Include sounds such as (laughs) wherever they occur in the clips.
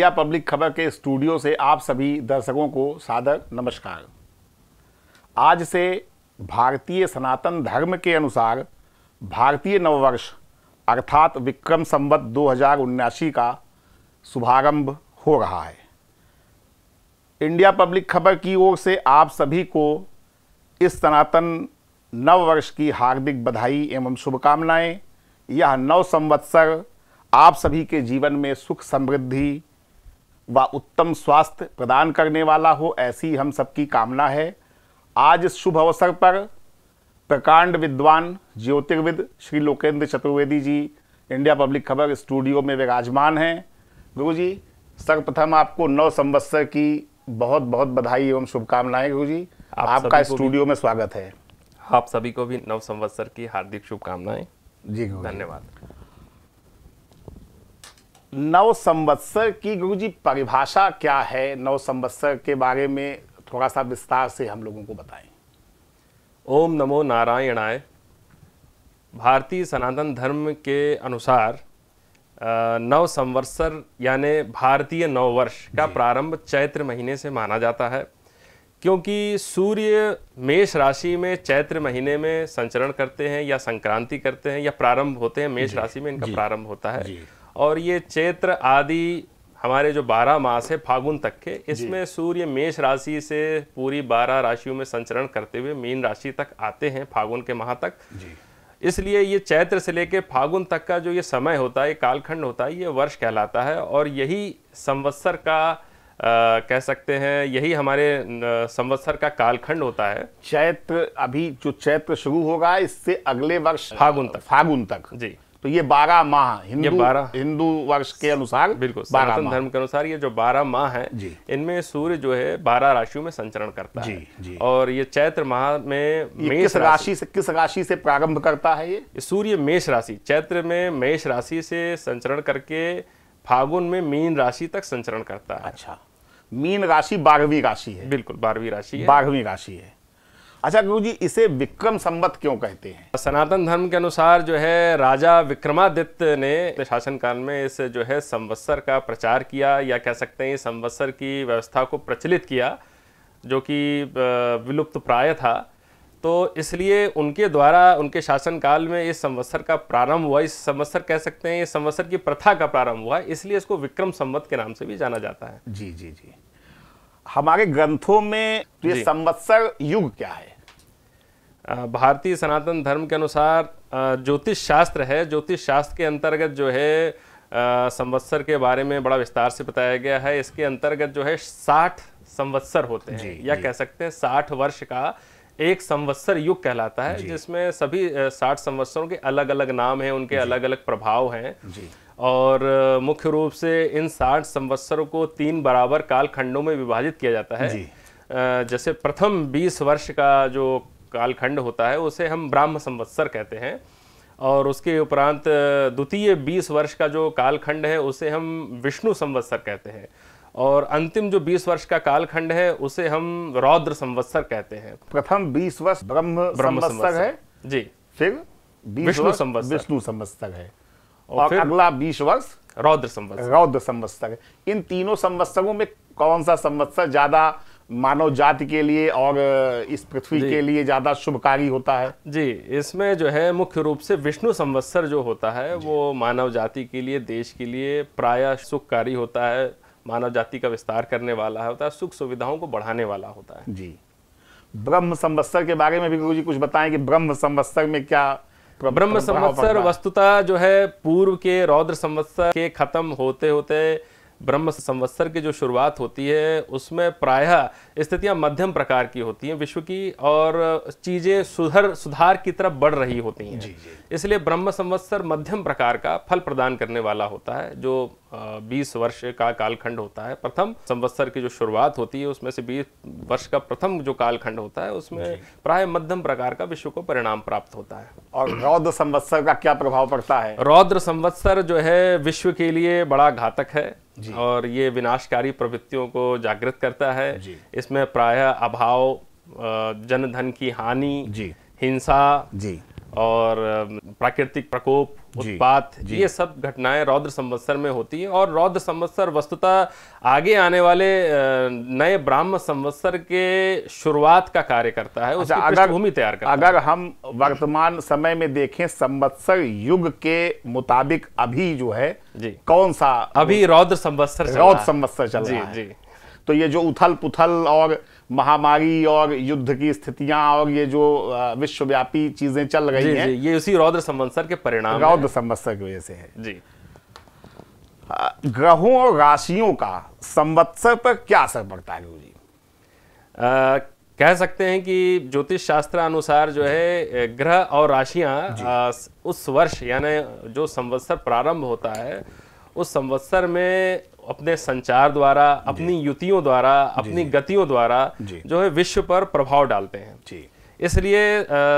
India Public खबर के studio से आप सभी दर्शकों को सादर नमस्कार आज से भारतीय सनातन धर्म के अनुसार भारतीय नववर्ष अर्थात विक्रम संवत दो का शुभारंभ हो रहा है इंडिया पब्लिक खबर की ओर से आप सभी को इस सनातन नववर्ष की हार्दिक बधाई एवं शुभकामनाएं यह नव संवत्सर आप सभी के जीवन में सुख समृद्धि व उत्तम स्वास्थ्य प्रदान करने वाला हो ऐसी हम सबकी कामना है आज इस शुभ अवसर पर प्रकांड विद्वान ज्योतिर्विद Shri Lokendra Chaturvedi ji India Public Khabar studio में विराजमान हैं गुरु जी सर्वप्रथम आपको नौ संवत्सर की बहुत बहुत बधाई एवं शुभकामनाएं गुरु जी आप आपका स्टूडियो में स्वागत है आप सभी को भी नव संवत्सर की हार्दिक शुभकामनाएं जी धन्यवाद नव संवत्सर की गुरु जी परिभाषा क्या है नव संवत्सर के बारे में थोड़ा सा विस्तार से हम लोगों को बताएं ओम नमो नारायणाय भारतीय सनातन धर्म के अनुसार नव संवत्सर यानि भारतीय नववर्ष का प्रारंभ चैत्र महीने से माना जाता है क्योंकि सूर्य मेष राशि में चैत्र महीने में संचरण करते हैं या संक्रांति करते हैं या प्रारंभ होते हैं मेष राशि में इनका प्रारंभ होता है और ये चैत्र आदि हमारे जो बारह मास है फागुन तक के इसमें सूर्य मेष राशि से पूरी बारह राशियों में संचरण करते हुए मीन राशि तक आते हैं फागुन के माह तक इसलिए ये चैत्र से लेके फागुन तक का जो ये समय होता है कालखंड होता है ये वर्ष कहलाता है और यही संवत्सर का आ, कह सकते हैं यही हमारे संवत्सर का कालखंड होता है चैत्र अभी जो चैत्र शुरू होगा इससे अगले वर्ष फागुन तक फागुन तक जी तो ये बारह माह हिंदू बारह हिंदू वर्ष के अनुसार बिल्कुल सनातन धर्म के अनुसार ये जो बारह माह है इनमें सूर्य जो है बारह राशियों में संचरण करता जी, है जी। और ये चैत्र माह में मेष राशि से किस राशि से प्रारंभ करता है ये सूर्य मेष राशि चैत्र में मेष राशि से संचरण करके फागुन में मीन राशि तक संचरण करता है अच्छा मीन राशि बारहवीं राशि है बिल्कुल बारहवीं राशि बारहवीं राशि है अच्छा गुरु जी इसे विक्रम संबत क्यों कहते हैं सनातन धर्म के अनुसार जो है राजा विक्रमादित्य ने शासनकाल में इस जो है संवत्सर का प्रचार किया या कह सकते हैं संवत्सर की व्यवस्था को प्रचलित किया जो कि विलुप्त प्राय था तो इसलिए उनके द्वारा उनके शासनकाल में इस संवत्सर का प्रारंभ हुआ इस संवत्सर कह सकते हैं इस संवत्सर की प्रथा का प्रारंभ हुआ इसलिए इसको विक्रम संवत के नाम से भी जाना जाता है जी जी जी हमारे ग्रंथों में ये संवत्सर युग क्या है भारतीय सनातन धर्म के अनुसार ज्योतिष शास्त्र है ज्योतिष शास्त्र के अंतर्गत जो है संवत्सर के बारे में बड़ा विस्तार से बताया गया है इसके अंतर्गत जो है साठ संवत्सर होते हैं या कह सकते हैं साठ वर्ष का एक संवत्सर युग कहलाता है जिसमें सभी साठ संवत्सरों के अलग अलग नाम हैं उनके अलग अलग प्रभाव हैं और मुख्य रूप से इन साठ संवत्सरों को तीन बराबर कालखंडों में विभाजित किया जाता है जैसे प्रथम बीस वर्ष का जो कालखंड होता है उसे हम ब्राह्म संवत्सर कहते हैं और उसके उपरांत द्वितीय बीस वर्ष का जो कालखंड है उसे हम विष्णु संवत्सर कहते हैं और अंतिम जो 20 वर्ष का कालखंड है उसे हम रौद्र संवत्सर कहते हैं प्रथम 20 वर्ष ब्रह्म ब्रह्म संवत्सर है जी फिर विष्णु संवत्सर विष्णु संवत्सर है और, और अगला 20 वर्ष रौद्र संवत्सर रौद्र संवत्सर इन तीनों संवत्सरों में कौन सा संवत्सर ज्यादा मानव जाति के लिए और इस पृथ्वी के लिए ज्यादा शुभकारी होता है जी इसमें जो है मुख्य रूप से विष्णु संवत्सर जो होता है वो मानव जाति के लिए देश के लिए प्राय सुखकारी होता है मानव जाति का विस्तार करने वाला होता है सुख सुविधाओं को बढ़ाने वाला होता है जी ब्रह्म संवत्सर के बारे में भी गुरु जी कुछ बताएं कि ब्रह्म संवत्सर में क्या ब्रह्म संवत्सर वस्तुतः जो है पूर्व के रौद्र संवत्सर के खत्म होते होते ब्रह्म संवत्सर की जो शुरुआत होती है उसमें प्रायः स्थितियां मध्यम प्रकार की होती हैं विश्व की और चीज़ें सुधर सुधार की तरफ बढ़ रही होती हैं इसलिए ब्रह्म संवत्सर मध्यम प्रकार का फल प्रदान करने वाला होता है जो बीस वर्ष का कालखंड होता है प्रथम संवत्सर की जो शुरुआत होती है उसमें से बीस वर्ष का प्रथम जो कालखंड होता है उसमें प्राय मध्यम प्रकार का विश्व को परिणाम प्राप्त होता है और रौद्र संवत्सर का क्या प्रभाव पड़ता है रौद्र संवत्सर जो है विश्व के लिए बड़ा घातक है और ये विनाशकारी प्रवृत्तियों को जागृत करता है इसमें प्राय अभाव जनधन की हानि हिंसा जी और प्राकृतिक प्रकोप उत्पात ये सब घटनाएं रौद्र संवत्सर में होती हैं और रौद्र संवत्सर वस्तुतः आगे आने वाले नए ब्राह्म संवत्सर के शुरुआत का कार्य करता है अच्छा, अगर भूमि तैयार करता अगर है। हम वर्तमान समय में देखें संवत्सर युग के मुताबिक अभी जो है जी कौन सा अभी रौद्र संवत्सर रौद्र संवत्सर चल रहा है तो ये जो उथल पुथल और महामारी और युद्ध की स्थितियां और ये जो विश्वव्यापी चीजें चल रही हैं ये उसी रौद्र संवत्सर के परिणाम रौद्र संवत्सर की वजह से है जी ग्रहों और राशियों का संवत्सर पर क्या असर पड़ता है गुरु जी आ, कह सकते हैं कि ज्योतिष शास्त्र अनुसार जो है ग्रह और राशियां उस वर्ष यानी जो संवत्सर प्रारंभ होता है उस संवत्सर में अपने संचार द्वारा अपनी युतियों द्वारा अपनी गतियों द्वारा जो है विश्व पर प्रभाव डालते हैं जी इसलिए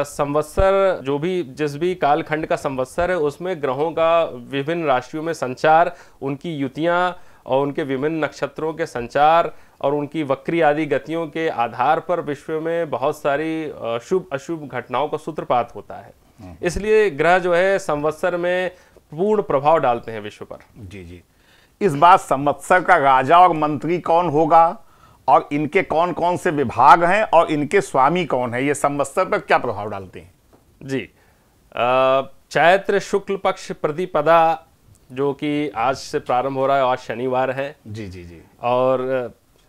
संवत्सर जो भी जिस भी कालखंड का संवत्सर है उसमें ग्रहों का विभिन्न राशियों में संचार उनकी युतियाँ और उनके विभिन्न नक्षत्रों के संचार और उनकी वक्री आदि गतियों के आधार पर विश्व में बहुत सारी शुभ अशुभ घटनाओं का सूत्रपात होता है हम्म। इसलिए ग्रह जो है संवत्सर में पूर्ण प्रभाव डालते हैं विश्व पर जी जी इस बार संवत्सर का राजा और मंत्री कौन होगा और इनके कौन कौन से विभाग हैं और इनके स्वामी कौन है ये संवत्सर पर क्या प्रभाव डालते हैं जी चैत्र शुक्ल पक्ष प्रतिपदा जो कि आज से प्रारंभ हो रहा है आज शनिवार है जी जी जी और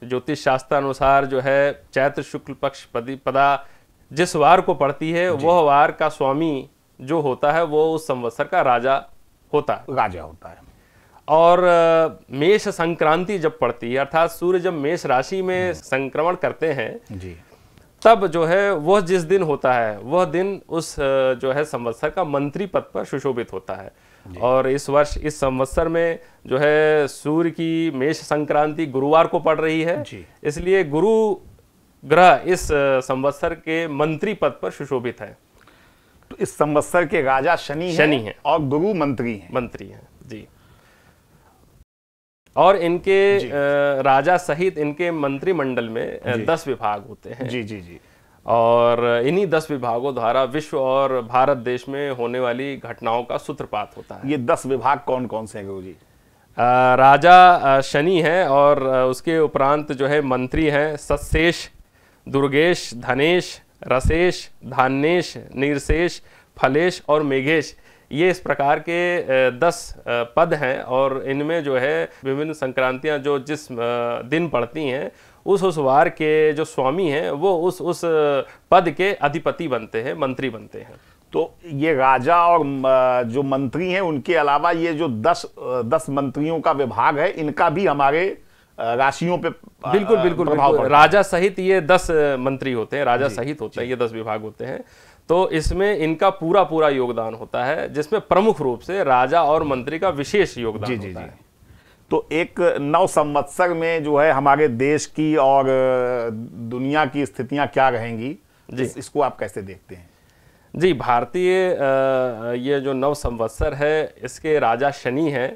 ज्योतिष शास्त्र अनुसार जो है चैत्र शुक्ल पक्ष प्रतिपदा जिस वार को पड़ती है वह वार का स्वामी जो होता है वो उस संवत्सर का राजा होता है राजा होता है और मेष संक्रांति जब पड़ती है अर्थात सूर्य जब मेष राशि में हम्म। संक्रमण करते हैं जी तब जो है वह जिस दिन होता है वह दिन उस जो है संवत्सर का मंत्री पद पर सुशोभित होता है और इस वर्ष इस संवत्सर में जो है सूर्य की मेष संक्रांति गुरुवार को पड़ रही है इसलिए गुरु ग्रह इस संवत्सर के मंत्री पद पर सुशोभित है तो इस संवत्सर के राजा शनि शनि है। और गुरु मंत्री है मंत्री है जी और इनके राजा सहित इनके मंत्रिमंडल में दस विभाग होते हैं जी जी जी और इन्हीं दस विभागों द्वारा विश्व और भारत देश में होने वाली घटनाओं का सूत्रपात होता है ये दस विभाग कौन कौन से हैं गुरु जी राजा शनि है और उसके उपरांत जो है मंत्री हैं सत्शेष दुर्गेश धनेश रसेश धान्यश नीरसेश फलेश और मेघेश ये इस प्रकार के दस पद हैं और इनमें जो है विभिन्न संक्रांतियाँ जो जिस दिन पड़ती हैं उस उस वार के जो स्वामी हैं वो उस उस पद के अधिपति बनते हैं मंत्री बनते हैं तो ये राजा और जो मंत्री हैं उनके अलावा ये जो दस दस मंत्रियों का विभाग है इनका भी हमारे राशियों पे बिल्कुल बिल्कुल, बिल्कुल राजा सहित ये दस मंत्री होते हैं राजा सहित होते हैं ये दस विभाग होते हैं तो इसमें इनका पूरा पूरा योगदान होता है जिसमें प्रमुख रूप से राजा और मंत्री का विशेष योगदान जी, जी, होता जी. है तो एक नव संवत्सर में जो है हमारे देश की और दुनिया की स्थितियां क्या रहेंगी जी इसको आप कैसे देखते हैं जी भारतीय ये जो नव संवत्सर है इसके राजा शनि हैं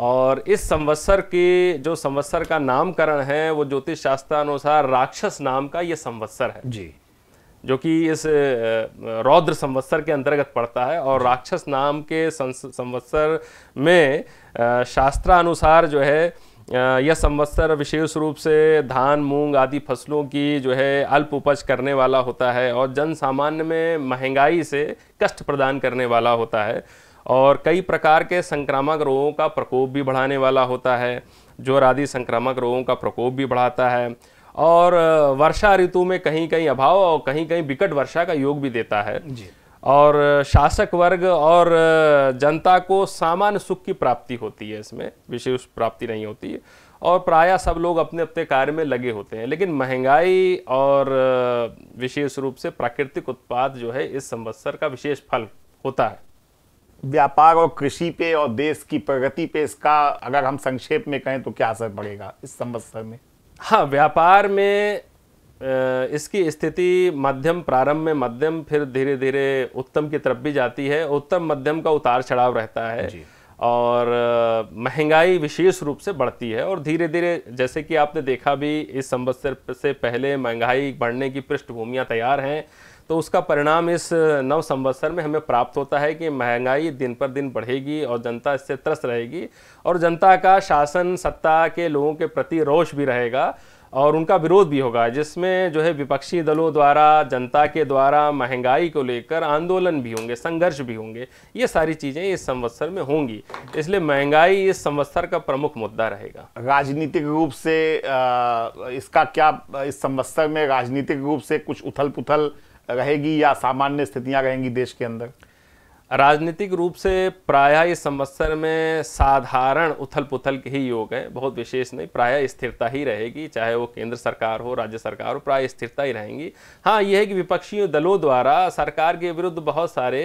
और इस संवत्सर के जो संवत्सर का नामकरण है वो ज्योतिष शास्त्रानुसार राक्षस नाम का ये संवत्सर है जी जो कि इस रौद्र संवत्सर के अंतर्गत पड़ता है और राक्षस नाम के संवत्सर में शास्त्रानुसार जो है यह संवत्सर विशेष रूप से धान मूंग आदि फसलों की जो है अल्प उपज करने वाला होता है और जन सामान्य में महंगाई से कष्ट प्रदान करने वाला होता है और कई प्रकार के संक्रामक रोगों का प्रकोप भी बढ़ाने वाला होता है ज्वर आदि संक्रामक रोगों का प्रकोप भी बढ़ाता है और वर्षा ऋतु में कहीं कहीं अभाव और कहीं कहीं विकट वर्षा का योग भी देता है जी। और शासक वर्ग और जनता को सामान्य सुख की प्राप्ति होती है इसमें विशेष प्राप्ति नहीं होती है और प्रायः सब लोग अपने अपने कार्य में लगे होते हैं लेकिन महंगाई और विशेष रूप से प्राकृतिक उत्पाद जो है इस संवत्सर का विशेष फल होता है व्यापार और कृषि पे और देश की प्रगति पे इसका अगर हम संक्षेप में कहें तो क्या असर पड़ेगा इस संवत्सर में हाँ व्यापार में इसकी स्थिति मध्यम प्रारंभ में मध्यम फिर धीरे धीरे उत्तम की तरफ भी जाती है उत्तम मध्यम का उतार चढ़ाव रहता है और महंगाई विशेष रूप से बढ़ती है और धीरे धीरे जैसे कि आपने देखा भी इस संवत्सर से पहले महंगाई बढ़ने की पृष्ठभूमियाँ तैयार हैं तो उसका परिणाम इस नव संवत्सर में हमें प्राप्त होता है कि महंगाई दिन पर दिन बढ़ेगी और जनता इससे त्रस्त रहेगी और जनता का शासन सत्ता के लोगों के प्रति रोष भी रहेगा और उनका विरोध भी होगा जिसमें जो है विपक्षी दलों द्वारा जनता के द्वारा महंगाई को लेकर आंदोलन भी होंगे संघर्ष भी होंगे ये सारी चीज़ें इस संवत्सर में होंगी इसलिए महंगाई इस संवत्सर का प्रमुख मुद्दा रहेगा राजनीतिक रूप से इसका क्या इस संवत्सर में राजनीतिक रूप से कुछ उथल पुथल रहेगी या सामान्य स्थितियां रहेंगी देश के अंदर राजनीतिक रूप से प्रायः इस संवत्सर में साधारण उथल पुथल के ही योग हैं बहुत विशेष नहीं प्रायः स्थिरता ही रहेगी चाहे वो केंद्र सरकार हो राज्य सरकार हो प्राय स्थिरता ही रहेंगी हाँ यह है कि विपक्षी दलों द्वारा सरकार के विरुद्ध बहुत सारे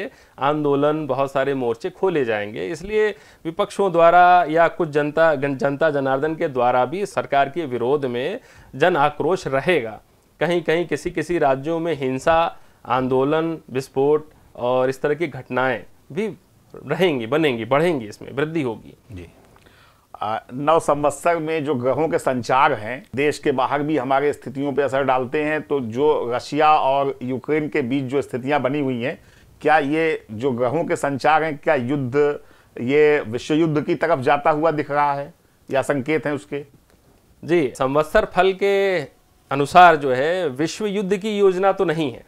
आंदोलन बहुत सारे मोर्चे खोले जाएंगे इसलिए विपक्षों द्वारा या कुछ जनता जनता जनार्दन के द्वारा भी सरकार के विरोध में जन आक्रोश रहेगा कहीं कहीं किसी किसी राज्यों में हिंसा आंदोलन विस्फोट और इस तरह की घटनाएं भी रहेंगी बनेंगी बढ़ेंगी इसमें वृद्धि होगी जी नव संवत्सर में जो ग्रहों के संचार हैं देश के बाहर भी हमारे स्थितियों पर असर डालते हैं तो जो रशिया और यूक्रेन के बीच जो स्थितियां बनी हुई हैं क्या ये जो ग्रहों के संचार हैं क्या युद्ध ये विश्व युद्ध की तरफ जाता हुआ दिख रहा है या संकेत हैं उसके जी संवत्सर फल के अनुसार जो है विश्व युद्ध की योजना तो नहीं है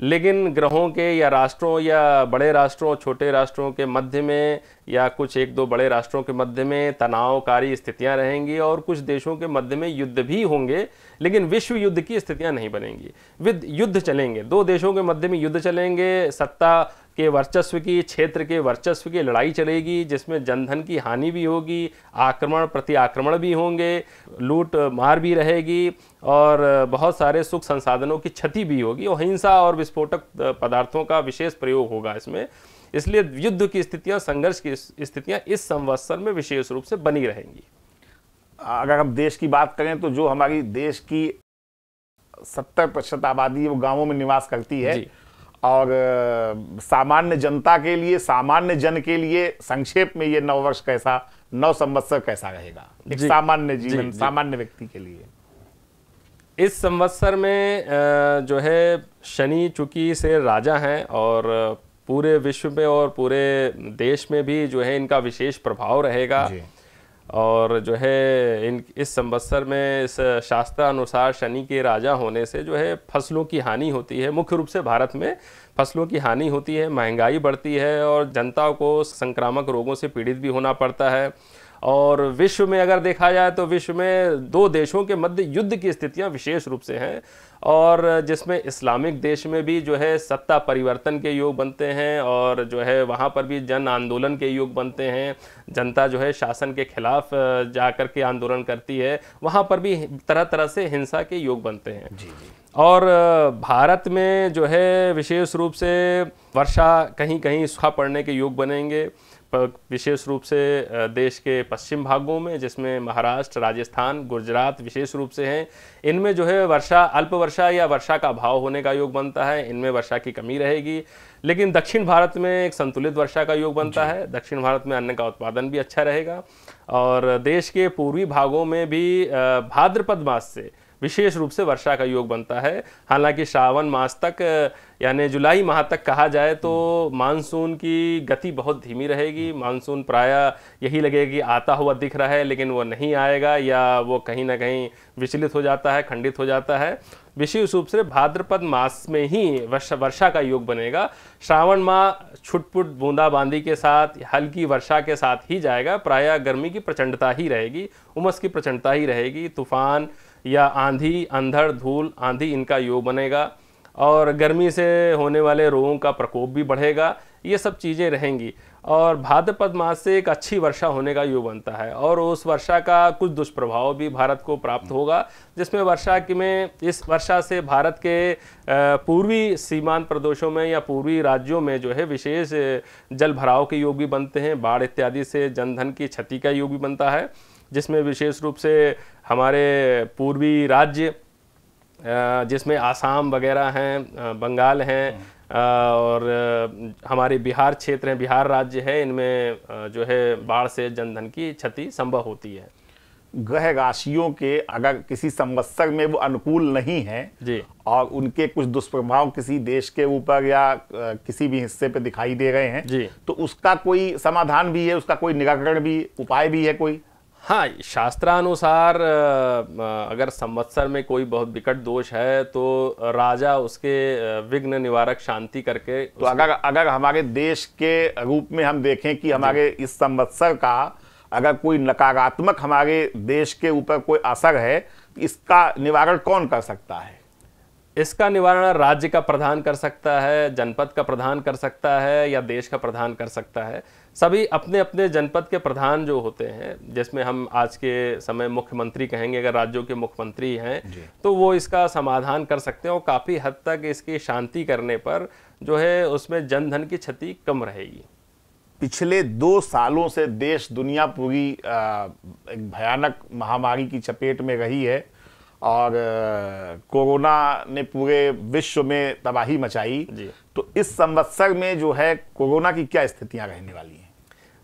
लेकिन ग्रहों के या राष्ट्रों या बड़े राष्ट्रों छोटे राष्ट्रों के मध्य में या कुछ एक दो बड़े राष्ट्रों के मध्य में तनावकारी स्थितियां रहेंगी और कुछ देशों के मध्य में युद्ध भी होंगे लेकिन विश्व युद्ध की स्थितियां नहीं बनेंगी विद युद्ध चलेंगे दो देशों के मध्य में युद्ध चलेंगे सत्ता के वर्चस्व की क्षेत्र के वर्चस्व की लड़ाई चलेगी जिसमें जनधन की हानि भी होगी आक्रमण प्रति आक्रमण भी होंगे लूट मार भी रहेगी और बहुत सारे सुख संसाधनों की क्षति भी होगी और हिंसा और विस्फोटक पदार्थों का विशेष प्रयोग होगा इसमें इसलिए युद्ध की स्थितियां संघर्ष की स्थितियां इस संवत्सर में विशेष रूप से बनी रहेंगी अगर हम देश की बात करें तो जो हमारी देश की सत्तर प्रतिशत आबादी वो गांवों में निवास करती है और सामान्य जनता के लिए सामान्य जन के लिए संक्षेप में ये नववर्ष कैसा नव संवत्सर कैसा रहेगा एक सामान्य जीवन जी, सामान्य व्यक्ति के लिए इस संवत्सर में जो है शनि चूंकि से राजा हैं और पूरे विश्व में और पूरे देश में भी जो है इनका विशेष प्रभाव रहेगा और जो है इन इस संवत्सर में इस शास्त्रानुसार शनि के राजा होने से जो है फसलों की हानि होती है मुख्य रूप से भारत में फसलों की हानि होती है महंगाई बढ़ती है और जनता को संक्रामक रोगों से पीड़ित भी होना पड़ता है और विश्व में अगर देखा जाए तो विश्व में दो देशों के मध्य युद्ध की स्थितियां विशेष रूप से हैं और जिसमें इस्लामिक देश में भी जो है सत्ता परिवर्तन के योग बनते हैं और जो है वहाँ पर भी जन आंदोलन के योग बनते हैं जनता जो है शासन के खिलाफ जा कर के आंदोलन करती है वहाँ पर भी तरह तरह से हिंसा के योग बनते हैं जी जी और भारत में जो है विशेष रूप से वर्षा कहीं कहीं सूखा पड़ने के योग बनेंगे विशेष रूप से देश के पश्चिम भागों में जिसमें महाराष्ट्र राजस्थान गुजरात विशेष रूप से हैं इनमें जो है वर्षा अल्प वर्षा या वर्षा का अभाव होने का योग बनता है इनमें वर्षा की कमी रहेगी लेकिन दक्षिण भारत में एक संतुलित वर्षा का योग बनता है दक्षिण भारत में अन्न का उत्पादन भी अच्छा रहेगा और देश के पूर्वी भागों में भी भाद्रपद मास से विशेष रूप से वर्षा का योग बनता है हालांकि श्रावण मास तक यानी जुलाई माह तक कहा जाए तो मानसून की गति बहुत धीमी रहेगी मानसून प्राय यही लगेगा कि आता हुआ दिख रहा है लेकिन वो नहीं आएगा या वो कहीं ना कहीं विचलित हो जाता है खंडित हो जाता है विशेष रूप से भाद्रपद मास में ही वर्षा वर्षा का योग बनेगा श्रावण माह छुटपुट बूंदाबांदी के साथ हल्की वर्षा के साथ ही जाएगा प्रायः गर्मी की प्रचंडता ही रहेगी उमस की प्रचंडता ही रहेगी तूफान या आंधी अंधड़ धूल आंधी इनका योग बनेगा और गर्मी से होने वाले रोगों का प्रकोप भी बढ़ेगा ये सब चीज़ें रहेंगी और भाद्रपद मास से एक अच्छी वर्षा होने का योग बनता है और उस वर्षा का कुछ दुष्प्रभाव भी भारत को प्राप्त होगा जिसमें वर्षा की में इस वर्षा से भारत के पूर्वी सीमांत प्रदेशों में या पूर्वी राज्यों में जो है विशेष जल भराव के योग भी बनते हैं बाढ़ इत्यादि से जनधन की क्षति का योग भी बनता है जिसमें विशेष रूप से हमारे पूर्वी राज्य जिसमें आसाम वगैरह हैं बंगाल हैं और हमारे बिहार क्षेत्र हैं बिहार राज्य है इनमें जो है बाढ़ से जनधन की क्षति संभव होती है ग्रह राशियों के अगर किसी संवत्सर में वो अनुकूल नहीं है जी और उनके कुछ दुष्प्रभाव किसी देश के ऊपर या किसी भी हिस्से पे दिखाई दे रहे हैं जी तो उसका कोई समाधान भी है उसका कोई निराकरण भी उपाय भी है कोई हाँ शास्त्रानुसार अगर संवत्सर में कोई बहुत विकट दोष है तो राजा उसके विघ्न निवारक शांति करके तो अगर अगर हमारे देश के रूप में हम देखें कि हमारे इस संवत्सर का अगर कोई नकारात्मक हमारे देश के ऊपर कोई असर है तो इसका निवारण कौन कर सकता है इसका निवारण राज्य का प्रधान कर सकता है जनपद का प्रधान कर सकता है या देश का प्रधान कर सकता है सभी अपने अपने जनपद के प्रधान जो होते हैं जिसमें हम आज के समय मुख्यमंत्री कहेंगे अगर राज्यों के मुख्यमंत्री हैं तो वो इसका समाधान कर सकते हैं और काफ़ी हद तक इसकी शांति करने पर जो है उसमें जनधन की क्षति कम रहेगी पिछले दो सालों से देश दुनिया पूरी एक भयानक महामारी की चपेट में रही है और कोरोना ने पूरे विश्व में तबाही मचाई तो इस संवत्सर में जो है कोरोना की क्या स्थितियां रहने वाली हैं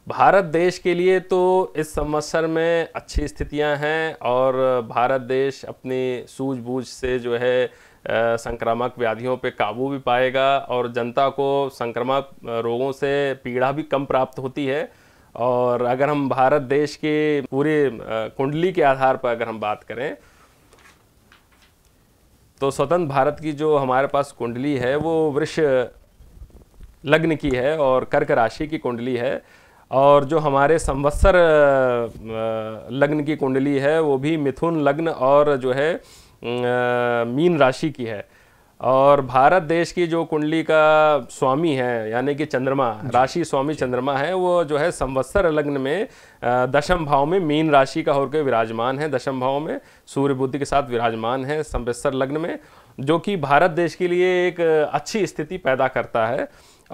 भारत देश के लिए तो इस समस्या में अच्छी स्थितियां हैं और भारत देश अपनी सूझबूझ से जो है संक्रामक व्याधियों पे काबू भी पाएगा और जनता को संक्रामक रोगों से पीड़ा भी कम प्राप्त होती है और अगर हम भारत देश के पूरे कुंडली के आधार पर अगर हम बात करें तो स्वतंत्र भारत की जो हमारे पास कुंडली है वो वृक्ष लग्न की है और कर्क राशि की कुंडली है और जो हमारे संवत्सर लग्न की कुंडली है वो भी मिथुन लग्न और जो है मीन राशि की है और भारत देश की जो कुंडली का स्वामी है यानी कि चंद्रमा राशि स्वामी चंद्रमा है वो जो है संवत्सर लग्न में दशम भाव में मीन राशि का होकर विराजमान है दशम भाव में सूर्य बुद्धि के साथ विराजमान है संवत्सर लग्न में जो कि भारत देश के लिए एक अच्छी स्थिति पैदा करता है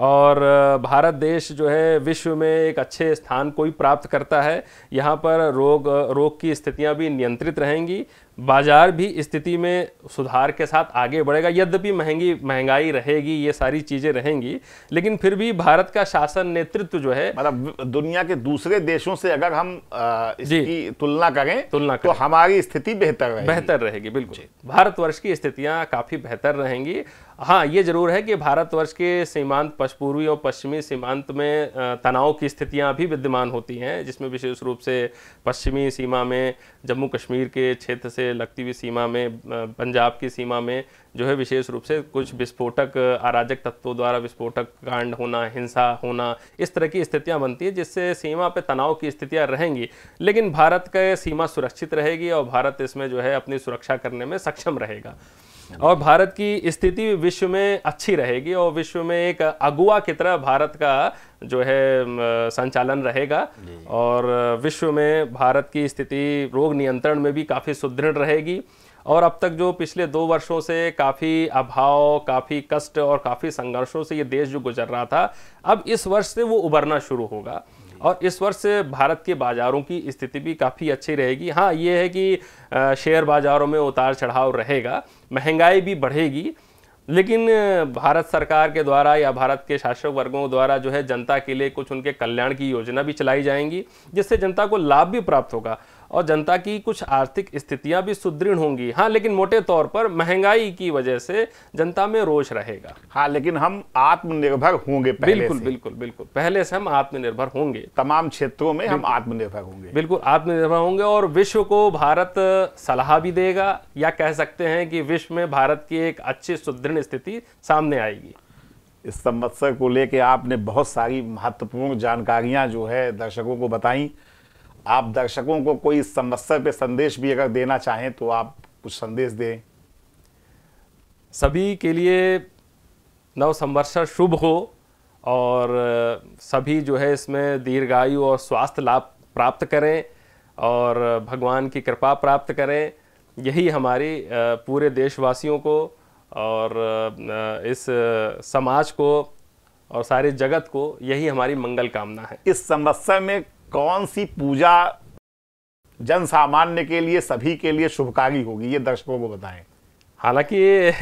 और भारत देश जो है विश्व में एक अच्छे स्थान को ही प्राप्त करता है यहाँ पर रोग रोग की स्थितियाँ भी नियंत्रित रहेंगी बाजार भी स्थिति में सुधार के साथ आगे बढ़ेगा यद्यपि महंगी महंगाई रहेगी ये सारी चीज़ें रहेंगी लेकिन फिर भी भारत का शासन नेतृत्व जो है मतलब दुनिया के दूसरे देशों से अगर हम इसकी तुलना करें तुलना तो करें। तो हमारी स्थिति बेहतर बेहतर रहेगी बिल्कुल भारतवर्ष की स्थितियाँ काफ़ी बेहतर रहेंगी हाँ ये ज़रूर है कि भारतवर्ष के सीमांत पश्चपूर्वी और पश्चिमी सीमांत में तनाव की स्थितियाँ भी विद्यमान होती हैं जिसमें विशेष रूप से पश्चिमी सीमा में जम्मू कश्मीर के क्षेत्र से लगती हुई सीमा में पंजाब की सीमा में जो है विशेष रूप से कुछ विस्फोटक अराजक तत्वों द्वारा विस्फोटक कांड होना हिंसा होना इस तरह की स्थितियाँ बनती है जिससे सीमा पर तनाव की स्थितियाँ रहेंगी लेकिन भारत का सीमा सुरक्षित रहेगी और भारत इसमें जो है अपनी सुरक्षा करने में सक्षम रहेगा और भारत की स्थिति विश्व में अच्छी रहेगी और विश्व में एक अगुआ की तरह भारत का जो है संचालन रहेगा और विश्व में भारत की स्थिति रोग नियंत्रण में भी काफ़ी सुदृढ़ रहेगी और अब तक जो पिछले दो वर्षों से काफ़ी अभाव काफ़ी कष्ट और काफ़ी संघर्षों से ये देश जो गुजर रहा था अब इस वर्ष से वो उभरना शुरू होगा और इस वर्ष भारत के बाज़ारों की स्थिति भी काफ़ी अच्छी रहेगी हाँ ये है कि शेयर बाज़ारों में उतार चढ़ाव रहेगा महंगाई भी बढ़ेगी लेकिन भारत सरकार के द्वारा या भारत के शासक वर्गों द्वारा जो है जनता के लिए कुछ उनके कल्याण की योजना भी चलाई जाएंगी जिससे जनता को लाभ भी प्राप्त होगा और जनता की कुछ आर्थिक स्थितियां भी सुदृढ़ होंगी हाँ लेकिन मोटे तौर पर महंगाई की वजह से जनता में रोष रहेगा हाँ लेकिन हम आत्मनिर्भर होंगे पहले बिल्कुल से। बिल्कुल बिल्कुल पहले से हम आत्मनिर्भर होंगे तमाम क्षेत्रों में हम आत्मनिर्भर होंगे बिल्कुल आत्मनिर्भर होंगे और विश्व को भारत सलाह भी देगा या कह सकते हैं कि विश्व में भारत की एक अच्छी सुदृढ़ स्थिति सामने आएगी इस समस्या को लेके आपने बहुत सारी महत्वपूर्ण जानकारियां जो है दर्शकों को बताई आप दर्शकों को कोई इस पे संदेश भी अगर देना चाहें तो आप कुछ संदेश दें सभी के लिए नव संवत्सर शुभ हो और सभी जो है इसमें दीर्घायु और स्वास्थ्य लाभ प्राप्त करें और भगवान की कृपा प्राप्त करें यही हमारी पूरे देशवासियों को और इस समाज को और सारे जगत को यही हमारी मंगल कामना है इस संवत्सर में कौन सी पूजा जन सामान्य के लिए सभी के लिए शुभकारी होगी ये दर्शकों को बताएं हालांकि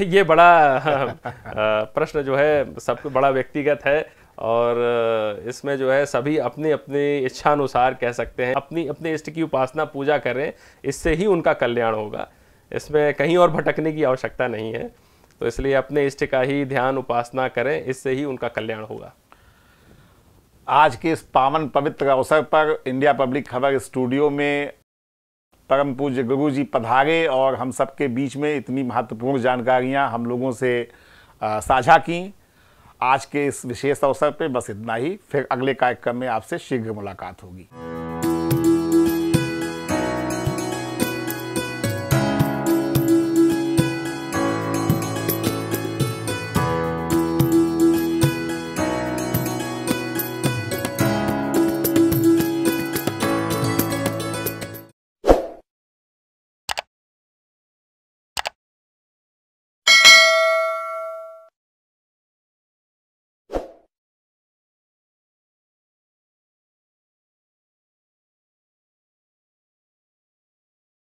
(laughs) ये बड़ा (laughs) प्रश्न जो है सबको बड़ा व्यक्तिगत है और इसमें जो है सभी अपनी अपनी इच्छानुसार कह सकते हैं अपनी अपने इष्ट की उपासना पूजा करें इससे ही उनका कल्याण होगा इसमें कहीं और भटकने की आवश्यकता नहीं है तो इसलिए अपने इष्ट का ही ध्यान उपासना करें इससे ही उनका कल्याण होगा आज के इस पावन पवित्र अवसर पर इंडिया पब्लिक खबर स्टूडियो में परम पूज्य गुरु जी पधारे और हम सबके बीच में इतनी महत्वपूर्ण जानकारियां हम लोगों से साझा की आज के इस विशेष अवसर पर बस इतना ही फिर अगले कार्यक्रम में आपसे शीघ्र मुलाकात होगी